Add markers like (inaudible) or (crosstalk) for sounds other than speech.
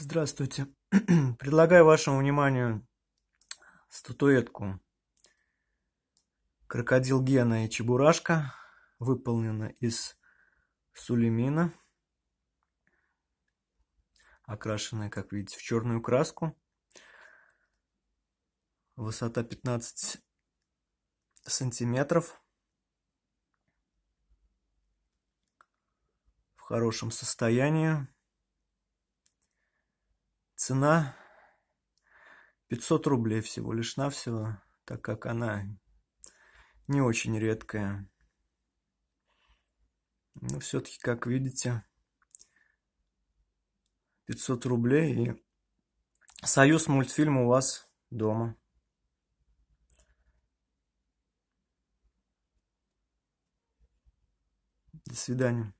Здравствуйте. (clears throat) Предлагаю вашему вниманию статуэтку «Крокодил Гена и Чебурашка», выполнена из сулемина, окрашенная, как видите, в черную краску. Высота 15 сантиметров. В хорошем состоянии. Цена 500 рублей всего лишь навсего, так как она не очень редкая. Но все-таки, как видите, 500 рублей и союз мультфильм у вас дома. До свидания.